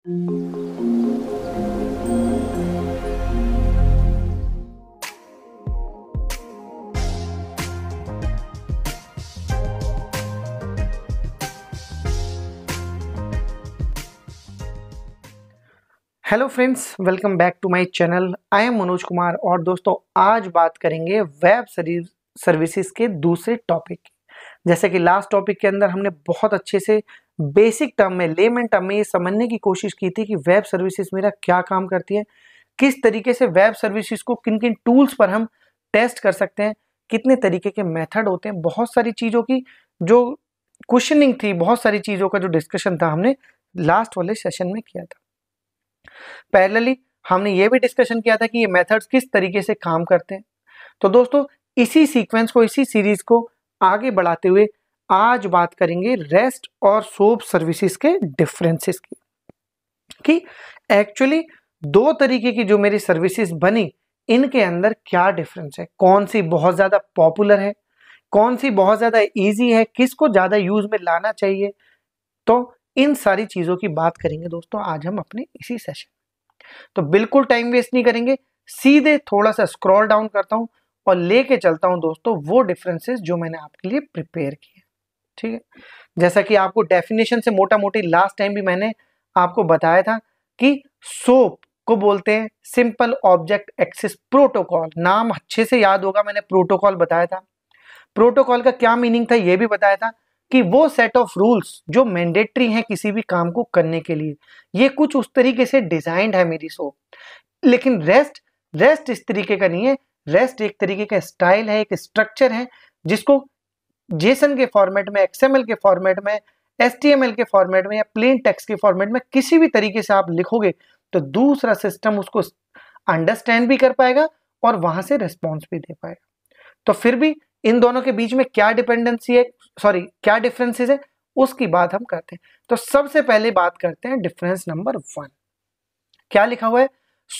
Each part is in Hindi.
hello friends welcome back to my channel I am Manoj Kumar और दोस्तों आज बात करेंगे वेब सर्विसेज के दूसरे टॉपिक जैसे कि लास्ट टॉपिक के अंदर हमने बहुत अच्छे से बेसिक टर्म में लेमन टर्म में ये समझने की कोशिश की थी कि वेब सर्विसेज मेरा क्या काम करती है किस तरीके से वेब सर्विसेज को किन किन टूल्स पर हम टेस्ट कर सकते हैं कितने तरीके के मेथड होते हैं बहुत सारी चीज़ों की जो क्वेश्चनिंग थी बहुत सारी चीज़ों का जो डिस्कशन था हमने लास्ट वाले सेशन में किया था पैरेलली हमने ये भी डिस्कशन किया था कि ये मेथड्स किस तरीके से काम करते हैं तो दोस्तों इसी सीक्वेंस को इसी सीरीज को आगे बढ़ाते हुए आज बात करेंगे रेस्ट और सोप सर्विसेज के डिफरेंसेस की कि एक्चुअली दो तरीके की जो मेरी सर्विसेज बनी इनके अंदर क्या डिफरेंस है कौन सी बहुत ज़्यादा पॉपुलर है कौन सी बहुत ज़्यादा इजी है किसको ज़्यादा यूज़ में लाना चाहिए तो इन सारी चीज़ों की बात करेंगे दोस्तों आज हम अपने इसी सेशन तो बिल्कुल टाइम वेस्ट नहीं करेंगे सीधे थोड़ा सा स्क्रॉल डाउन करता हूँ और लेके चलता हूँ दोस्तों वो डिफरेंसेस जो मैंने आपके लिए प्रिपेयर किए ठीक है जैसा कि आपको डेफिनेशन से मोटा मोटी लास्ट टाइम भी मैंने आपको बताया था कि सोप को बोलते हैं सिंपल ऑब्जेक्ट एक्सेस प्रोटोकॉल नाम अच्छे से याद होगा मैंने प्रोटोकॉल बताया था प्रोटोकॉल का क्या मीनिंग था यह भी बताया था कि वो सेट ऑफ रूल्स जो मैंडेटरी हैं किसी भी काम को करने के लिए ये कुछ उस तरीके से डिजाइंड है मेरी सोप लेकिन रेस्ट रेस्ट इस तरीके का नहीं है रेस्ट एक तरीके का स्टाइल है एक स्ट्रक्चर है जिसको जेसन के फॉर्मेट में एक्सएमएल के फॉर्मेट में एस के फॉर्मेट में या प्लेन टेक्स के फॉर्मेट में किसी भी तरीके से आप लिखोगे तो दूसरा सिस्टम उसको अंडरस्टैंड भी कर पाएगा और वहां से रिस्पॉन्स भी दे पाएगा तो फिर भी इन दोनों के बीच में क्या डिपेंडेंसी है सॉरी क्या डिफरेंसेस है उसकी बात हम करते हैं तो सबसे पहले बात करते हैं डिफरेंस नंबर वन क्या लिखा हुआ है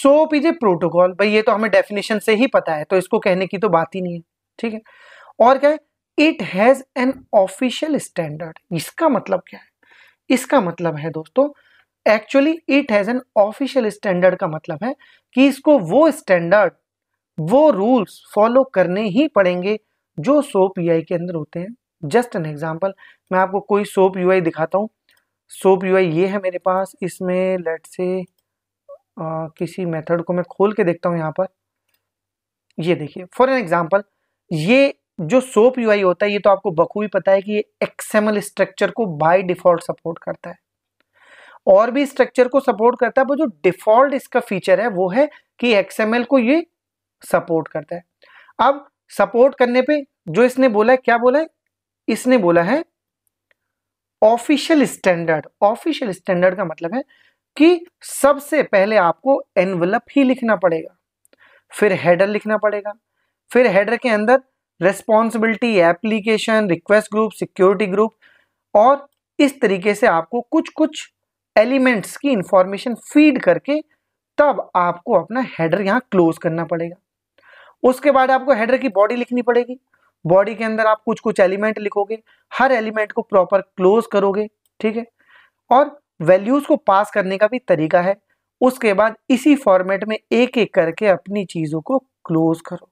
सो पीजे प्रोटोकॉल भाई ये तो हमें डेफिनेशन से ही पता है तो इसको कहने की तो बात ही नहीं है ठीक है और क्या है it has an official standard इसका मतलब क्या है इसका मतलब है दोस्तों actually it has an official standard का मतलब है कि इसको वो स्टैंडर्ड वो रूल्स फॉलो करने ही पड़ेंगे जो सोप यू के अंदर होते हैं जस्ट एन एग्जाम्पल मैं आपको कोई सोप यू दिखाता हूँ सोप यू ये है मेरे पास इसमें लेट से आ, किसी मेथड को मैं खोल के देखता हूँ यहाँ पर ये देखिए फॉर एन एग्जाम्पल ये जो सोप यूआई होता है ये तो आपको बखूबी पता है कि ये एक्सएमएल स्ट्रक्चर को बाय डिफॉल्ट सपोर्ट करता है और भी स्ट्रक्चर को सपोर्ट करता है पर जो डिफॉल्ट इसका फीचर है वो है कि एक्सएमएल को ये सपोर्ट करता है अब सपोर्ट करने पे जो इसने बोला है क्या बोला है इसने बोला है ऑफिशियल स्टैंडर्ड ऑफिशियल स्टैंडर्ड का मतलब है कि सबसे पहले आपको एनवलप ही लिखना पड़ेगा फिर हेडर लिखना पड़ेगा फिर हेडर के अंदर responsibility application request group security group और इस तरीके से आपको कुछ कुछ एलिमेंट्स की इंफॉर्मेशन फीड करके तब आपको अपना हेडर यहाँ क्लोज करना पड़ेगा उसके बाद आपको हेडर की बॉडी लिखनी पड़ेगी बॉडी के अंदर आप कुछ कुछ एलिमेंट लिखोगे हर एलिमेंट को प्रॉपर क्लोज करोगे ठीक है और वैल्यूज़ को पास करने का भी तरीका है उसके बाद इसी फॉर्मेट में एक एक करके अपनी चीज़ों को क्लोज करो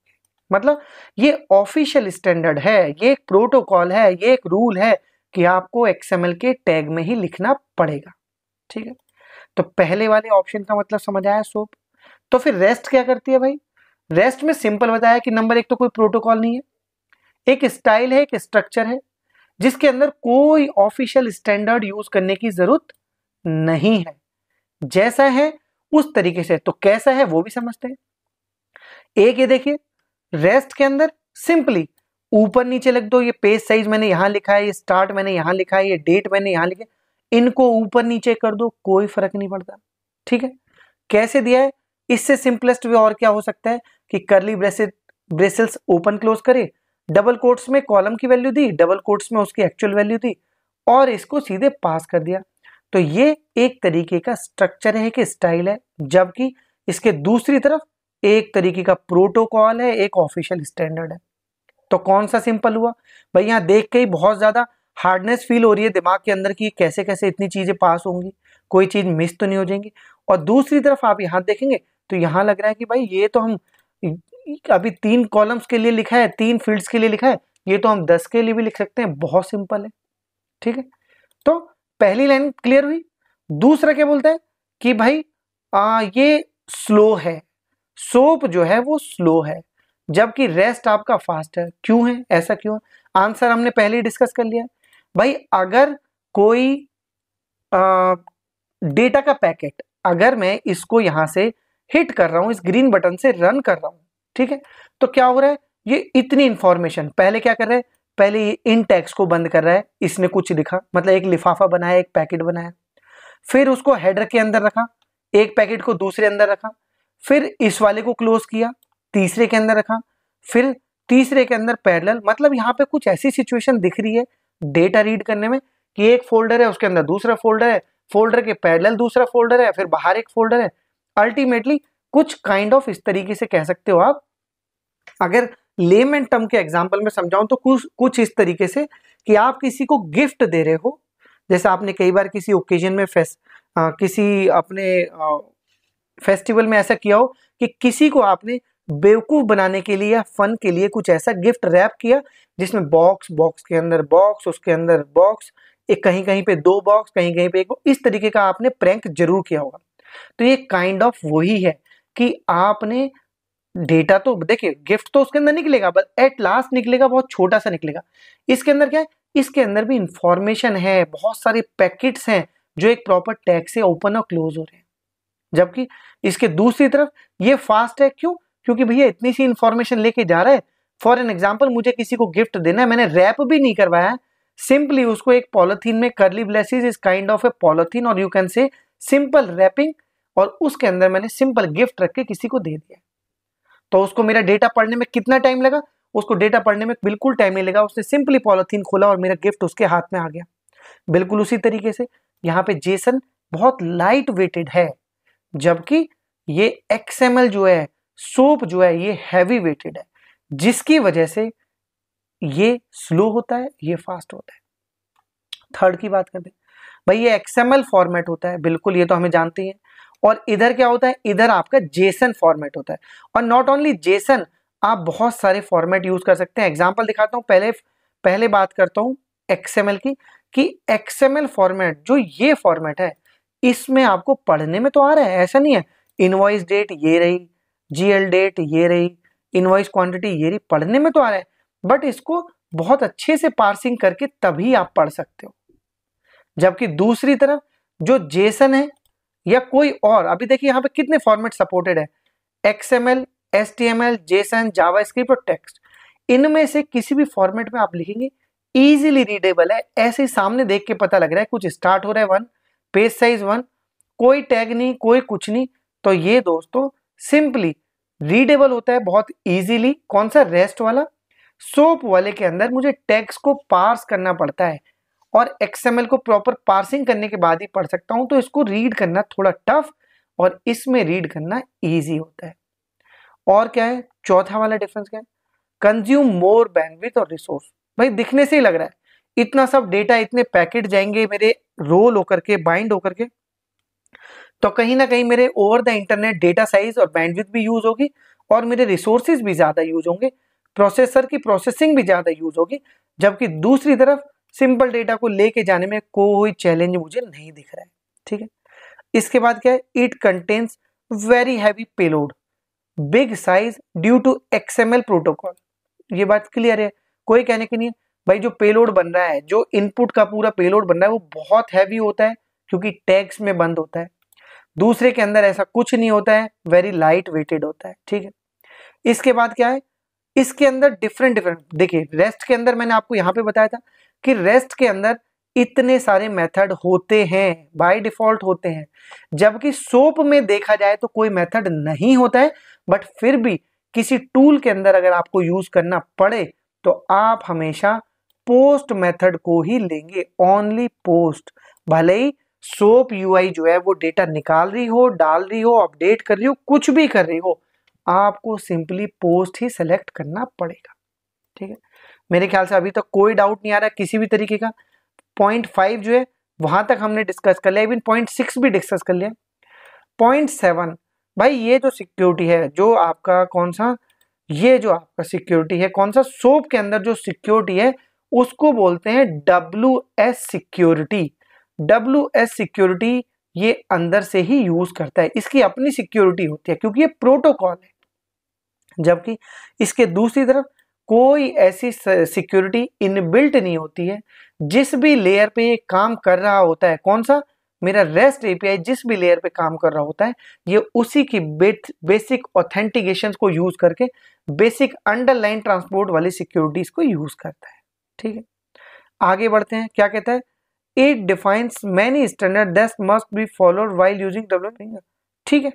मतलब ये ऑफिशियल स्टैंडर्ड है ये एक प्रोटोकॉल है ये एक रूल है कि आपको एक्सएमएल के टैग में ही लिखना पड़ेगा ठीक है तो पहले वाले ऑप्शन का मतलब समझ आया सोप तो फिर रेस्ट क्या करती है भाई रेस्ट में सिंपल बताया कि नंबर एक तो कोई प्रोटोकॉल नहीं है एक स्टाइल है एक स्ट्रक्चर है जिसके अंदर कोई ऑफिशियल स्टैंडर्ड यूज करने की जरूरत नहीं है जैसा है उस तरीके से तो कैसा है वो भी समझते हैं एक ये देखिए रेस्ट के अंदर सिंपली ऊपर नीचे लिख दो ये पेज साइज मैंने यहां लिखा है ये स्टार्ट मैंने यहां लिखा है ये डेट मैंने यहां लिखा इनको ऊपर नीचे कर दो कोई फर्क नहीं पड़ता ठीक है कैसे दिया है इससे सिंपलेस्ट वे और क्या हो सकता है कि curly braces braces open close करे डबल कोट्स में कॉलम की वैल्यू दी डबल कोट्स में उसकी एक्चुअल वैल्यू दी और इसको सीधे पास कर दिया तो ये एक तरीके का स्ट्रक्चर है कि स्टाइल है जबकि इसके दूसरी तरफ एक तरीके का प्रोटोकॉल है एक ऑफिशियल स्टैंडर्ड है तो कौन सा सिंपल हुआ भाई यहाँ देख के ही बहुत ज़्यादा हार्डनेस फील हो रही है दिमाग के अंदर की कैसे कैसे इतनी चीज़ें पास होंगी कोई चीज़ मिस तो नहीं हो जाएंगी और दूसरी तरफ आप यहाँ देखेंगे तो यहाँ लग रहा है कि भाई ये तो हम अभी तीन कॉलम्स के लिए लिखा है तीन फील्ड्स के लिए लिखा है ये तो हम दस के लिए भी लिख सकते हैं बहुत सिंपल है ठीक है तो पहली लाइन क्लियर हुई दूसरा क्या बोलता है कि भाई आ, ये स्लो है सोप जो है वो स्लो है जबकि रेस्ट आपका फास्ट है क्यों है ऐसा क्यों है आंसर हमने पहले ही डिस्कस कर लिया भाई अगर कोई डेटा का पैकेट अगर मैं इसको यहां से हिट कर रहा हूं इस ग्रीन बटन से रन कर रहा हूं ठीक है तो क्या हो रहा है ये इतनी इंफॉर्मेशन पहले क्या कर रहा है पहले ये इन टैक्स को बंद कर रहा है इसने कुछ लिखा मतलब एक लिफाफा बनाया एक पैकेट बनाया फिर उसको हेडर के अंदर रखा एक पैकेट को दूसरे अंदर रखा फिर इस वाले को क्लोज किया तीसरे के अंदर रखा फिर तीसरे के अंदर पैरेलल मतलब यहाँ पे कुछ ऐसी सिचुएशन दिख रही है डेटा रीड करने में कि एक फोल्डर है उसके अंदर दूसरा फोल्डर है फोल्डर के पैरेलल दूसरा फोल्डर है फिर बाहर एक फोल्डर है अल्टीमेटली कुछ काइंड kind ऑफ of इस तरीके से कह सकते हो आप अगर लेमैन टर्म के एग्जाम्पल में समझाऊं तो कुछ कुछ इस तरीके से कि आप किसी को गिफ्ट दे रहे हो जैसे आपने कई बार किसी ओकेजन में फेस आ, किसी अपने फेस्टिवल में ऐसा किया हो कि किसी को आपने बेवकूफ़ बनाने के लिए या फन के लिए कुछ ऐसा गिफ्ट रैप किया जिसमें बॉक्स बॉक्स के अंदर बॉक्स उसके अंदर बॉक्स एक कहीं कहीं पे दो बॉक्स कहीं कहीं पे एक इस तरीके का आपने प्रैंक जरूर किया होगा तो ये काइंड ऑफ वही है कि आपने डेटा तो देखिए गिफ्ट तो उसके अंदर निकलेगा बस एट लास्ट निकलेगा बहुत छोटा सा निकलेगा इसके अंदर क्या है इसके अंदर भी इंफॉर्मेशन है बहुत सारे पैकेट्स हैं जो एक प्रॉपर टैग से ओपन और क्लोज हो रहे हैं जबकि इसके दूसरी तरफ ये फास्ट है क्यों क्योंकि भैया इतनी सी इंफॉर्मेशन लेके जा रहा है फॉर एन एग्जाम्पल मुझे किसी को गिफ्ट देना है मैंने रैप भी नहीं करवाया सिंपली उसको एक पॉलिथीन में curly braces is kind of a polythene और you can say simple wrapping और उसके अंदर मैंने सिंपल गिफ्ट रख के किसी को दे दिया तो उसको मेरा डेटा पढ़ने में कितना टाइम लगा उसको डेटा पढ़ने में बिल्कुल टाइम नहीं लगा उसने सिंपली पॉलिथीन खोला और मेरा गिफ्ट उसके हाथ में आ गया बिल्कुल उसी तरीके से यहाँ पे जेसन बहुत लाइट वेटेड है जबकि ये एक्सएमएल जो है सोप जो है ये हैवी वेटेड है जिसकी वजह से ये स्लो होता है ये फास्ट होता है थर्ड की बात करते हैं भाई ये एक्सएमएल फॉर्मेट होता है बिल्कुल ये तो हमें जानते हैं और इधर क्या होता है इधर आपका जेसन फॉर्मेट होता है और नॉट ओनली जेसन आप बहुत सारे फॉर्मेट यूज कर सकते हैं एग्जाम्पल दिखाता हूँ पहले पहले बात करता हूँ एक्सएमएल की कि एक्सएमएल फॉर्मेट जो ये फॉर्मेट है इसमें आपको पढ़ने में तो आ रहा है ऐसा नहीं है इनवॉइस डेट ये रही जीएल डेट ये रही इनवॉइस क्वांटिटी ये रही पढ़ने में तो आ रहा है बट इसको बहुत अच्छे से पार्सिंग करके तभी आप पढ़ सकते हो जबकि दूसरी तरफ जो जेसन है या कोई और अभी देखिए यहाँ पे कितने फॉर्मेट सपोर्टेड है X M L S T M L JSON JavaScript और टेक्स्ट इनमें से किसी भी फॉर्मेट में आप लिखेंगे इजीली रीडेबल है ऐसे ही सामने देख के पता लग रहा है कुछ स्टार्ट हो रहा है वन पेज साइज वन कोई टैग नहीं कोई कुछ नहीं तो ये दोस्तों सिंपली रीडेबल होता है बहुत इजीली कौन सा रेस्ट वाला सोप वाले के अंदर मुझे टैग्स को पार्स करना पड़ता है और एक्सएमएल को प्रॉपर पार्सिंग करने के बाद ही पढ़ सकता हूं तो इसको रीड करना थोड़ा टफ और इसमें रीड करना ईजी होता है और क्या है चौथा वाला डिफरेंस क्या है कंज्यूम मोर बैंडविथ और रिसोर्स भाई दिखने से ही लग रहा है इतना सब डेटा इतने पैकेट जाएंगे मेरे रोल होकर के बाइंड होकर के तो कहीं ना कहीं मेरे over the internet data size और बैंडविथ भी यूज होगी और मेरे रिसोर्सेज भी ज़्यादा यूज होंगे प्रोसेसर की प्रोसेसिंग भी ज़्यादा यूज होगी जबकि दूसरी तरफ सिंपल डेटा को लेके जाने में कोई चैलेंज मुझे नहीं दिख रहा है ठीक है इसके बाद क्या है it contains very heavy payload big size due to XML protocol ये बात क्लियर है कोई कहने की नहीं है भाई जो पेलोड बन रहा है जो इनपुट का पूरा पेलोड बन रहा है वो बहुत हैवी होता है क्योंकि टैक्स में बंद होता है दूसरे के अंदर ऐसा कुछ नहीं होता है वेरी लाइट वेटेड होता है ठीक है इसके बाद क्या है इसके अंदर डिफरेंट डिफरेंट देखिए रेस्ट के अंदर मैंने आपको यहां पे बताया था कि रेस्ट के अंदर इतने सारे मेथड होते हैं बाय डिफॉल्ट होते हैं जबकि सोप में देखा जाए तो कोई मेथड नहीं होता है बट फिर भी किसी टूल के अंदर अगर आपको यूज करना पड़े तो आप हमेशा पोस्ट मेथड को ही लेंगे ओनली पोस्ट भले ही सोप यूआई जो है वो डेटा निकाल रही हो डाल रही हो अपडेट कर रही हो कुछ भी कर रही हो आपको सिंपली पोस्ट ही सेलेक्ट करना पड़ेगा ठीक है मेरे ख्याल से अभी तक तो कोई डाउट नहीं आ रहा किसी भी तरीके का पॉइंट फाइव जो है वहां तक हमने डिस्कस कर लिया इवन पॉइंट सिक्स भी डिस्कस कर लिया पॉइंट सेवन भाई ये जो सिक्योरिटी है जो आपका कौन सा ये जो आपका सिक्योरिटी है कौन सा सोप के अंदर जो सिक्योरिटी है उसको बोलते हैं W S security W S security ये अंदर से ही यूज करता है इसकी अपनी सिक्योरिटी होती है क्योंकि ये प्रोटोकॉल है जबकि इसके दूसरी तरफ कोई ऐसी सिक्योरिटी इनबिल्ट नहीं होती है जिस भी लेयर पे ये काम कर रहा होता है कौन सा मेरा रेस्ट एपीआई जिस भी लेयर पे काम कर रहा होता है ये उसी की बेसिक ऑथेंटिकेशन को यूज करके बेसिक अंडरलाइन ट्रांसपोर्ट वाली सिक्योरिटीज को यूज करता है ठीक है आगे बढ़ते हैं क्या कहता है it defines many standard that must be followed while using developing ठीक है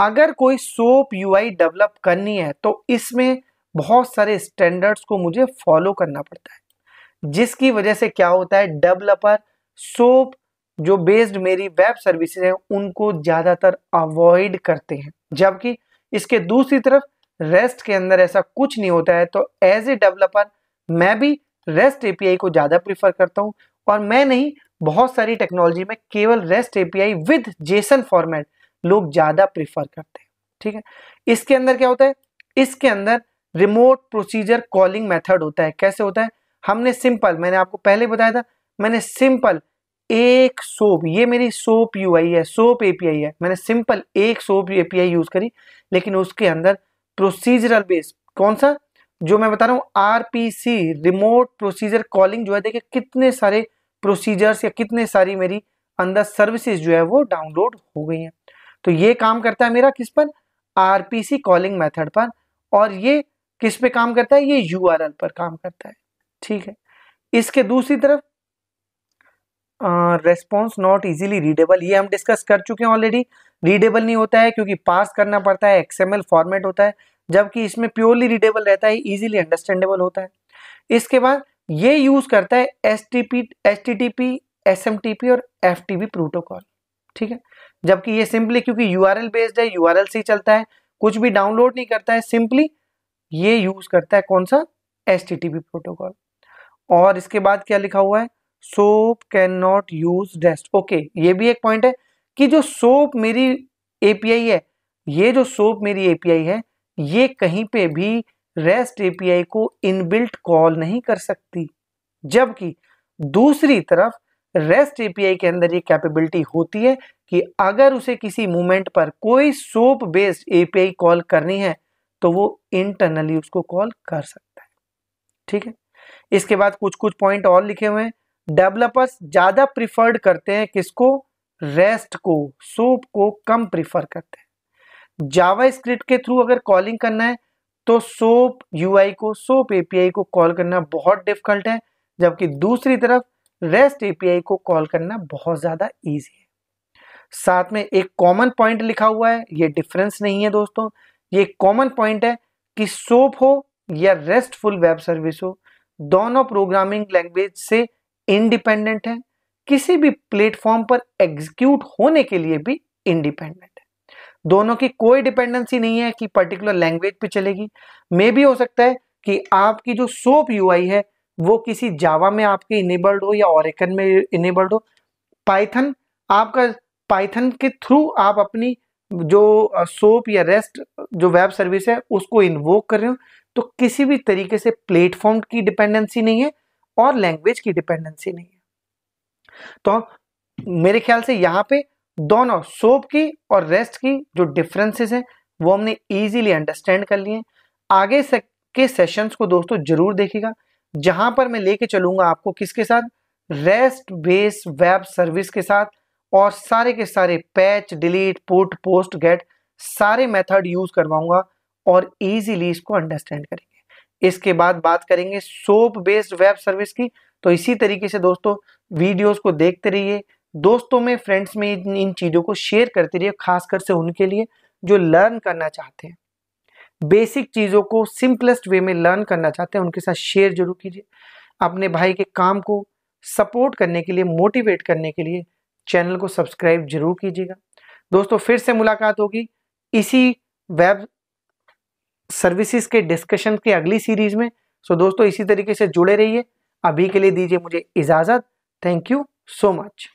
अगर कोई सोप यूआई डेवलप करनी है तो इसमें बहुत सारे स्टैंडर्ड्स को मुझे फॉलो करना पड़ता है जिसकी वजह से क्या होता है डेवलपर सोप जो बेस्ड मेरी वेब सर्विसेज हैं उनको ज़्यादातर अवॉइड करते हैं जबकि इसके दूसरी तरफ रेस्ट के अंदर ऐसा कुछ नहीं होता है तो एज ए डेवलपर मैं भी रेस्ट एपीआई को ज़्यादा प्रीफर करता हूं और मैं नहीं बहुत सारी टेक्नोलॉजी में केवल REST API with JSON format लोग ज़्यादा प्रीफर करते हैं ठीक है इसके अंदर क्या होता है इसके अंदर रिमोट प्रोसीजर कॉलिंग मेथड होता है कैसे होता है हमने सिंपल मैंने आपको पहले बताया था मैंने सिंपल एक सोप ये मेरी सोप यू है सोप एपीआई है मैंने सिंपल एक सोप एपीआई यूज़ करी लेकिन उसके अंदर प्रोसीजरल बेस कौन सा जो मैं बता रहा हूँ आरपीसी रिमोट प्रोसीजर कॉलिंग जो है देखिए कितने सारे प्रोसीजर्स या कितने सारी मेरी अंदर सर्विसेज जो है वो डाउनलोड हो गई हैं तो ये काम करता है मेरा किस पर आरपीसी कॉलिंग मेथड पर और ये किस पे काम करता है ये यूआरएल पर काम करता है ठीक है इसके दूसरी तरफ रेस्पॉन्स नॉट इजिली रीडेबल ये हम डिस्कस कर चुके हैं ऑलरेडी रीडेबल नहीं होता है क्योंकि पास करना पड़ता है एक्सएमएल फॉर्मेट होता है जबकि इसमें प्योरली रीडेबल रहता है इजिली अंडरस्टैंडेबल होता है इसके बाद ये यूज़ करता है S T P S T T P S M T P और एफ टी पी प्रोटोकॉल ठीक है जबकि ये सिंपली क्योंकि यू आर एल बेस्ड है यू आर एल से ही चलता है कुछ भी डाउनलोड नहीं करता है सिंपली ये यूज़ करता है कौन सा S T T P protocol और इसके बाद क्या लिखा हुआ है SOAP can not use rest okay ये भी एक पॉइंट है कि जो सोप मेरी एपीआई है ये जो सोप मेरी एपीआई है ये कहीं पे भी रेस्ट एपीआई को इनबिल्ट कॉल नहीं कर सकती जबकि दूसरी तरफ रेस्ट एपीआई के अंदर ये कैपेबिलिटी होती है कि अगर उसे किसी मोमेंट पर कोई सोप बेस्ड एपीआई कॉल करनी है तो वो इंटरनली उसको कॉल कर सकता है ठीक है इसके बाद कुछ कुछ पॉइंट और लिखे हुए हैं डेवलपर्स ज़्यादा प्रिफर्ड करते हैं किसको रेस्ट को सोप को कम प्रिफर करते हैं जावा स्क्रिप्ट के थ्रू अगर कॉलिंग करना है तो सोप यूआई को सोप एपीआई को कॉल करना बहुत डिफिकल्ट है जबकि दूसरी तरफ रेस्ट एपीआई को कॉल करना बहुत ज़्यादा ईजी है साथ में एक कॉमन पॉइंट लिखा हुआ है ये डिफरेंस नहीं है दोस्तों ये कॉमन पॉइंट है कि सोप हो या रेस्टफुल वेब सर्विस हो दोनों प्रोग्रामिंग लैंग्वेज से इंडिपेंडेंट है किसी भी प्लेटफॉर्म पर एग्जीक्यूट होने के लिए भी इंडिपेंडेंट है दोनों की कोई डिपेंडेंसी नहीं है कि पर्टिकुलर लैंग्वेज पे चलेगी मे भी हो सकता है कि आपकी जो सोप यूआई है वो किसी जावा में आपके इनेबल्ड हो या ओरिकन में इनेबल्ड हो पाइथन आपका पाइथन के थ्रू आप अपनी जो सोप या रेस्ट जो वेब सर्विस है उसको इन्वोक कर रहे हो तो किसी भी तरीके से प्लेटफॉर्म की डिपेंडेंसी नहीं है और लैंग्वेज की डिपेंडेंसी नहीं है तो मेरे ख्याल से यहाँ पे दोनों सोप की और रेस्ट की जो डिफरेंसेस हैं वो हमने इजीली अंडरस्टैंड कर लिए आगे से के सेशंस को दोस्तों जरूर देखिएगा जहां पर मैं लेके चलूंगा आपको किसके साथ रेस्ट बेस वेब सर्विस के साथ और सारे के सारे patch delete put post get सारे मेथड यूज करवाऊंगा और इजीली इसको अंडरस्टैंड करेंगे इसके बाद बात करेंगे सोप बेस्ड वेब सर्विस की तो इसी तरीके से दोस्तों वीडियोस को देखते रहिए दोस्तों में फ्रेंड्स में इन, इन चीज़ों को शेयर करते रहिए खासकर से उनके लिए जो लर्न करना चाहते हैं बेसिक चीज़ों को सिंपलेस्ट वे में लर्न करना चाहते हैं उनके साथ शेयर जरूर कीजिए अपने भाई के काम को सपोर्ट करने के लिए मोटिवेट करने के लिए चैनल को सब्सक्राइब जरूर कीजिएगा दोस्तों फिर से मुलाकात होगी इसी वेब सर्विसेज के डिस्कशन की अगली सीरीज में सो दोस्तों इसी तरीके से जुड़े रहिए अभी के लिए दीजिए मुझे इजाज़त थैंक यू सो मच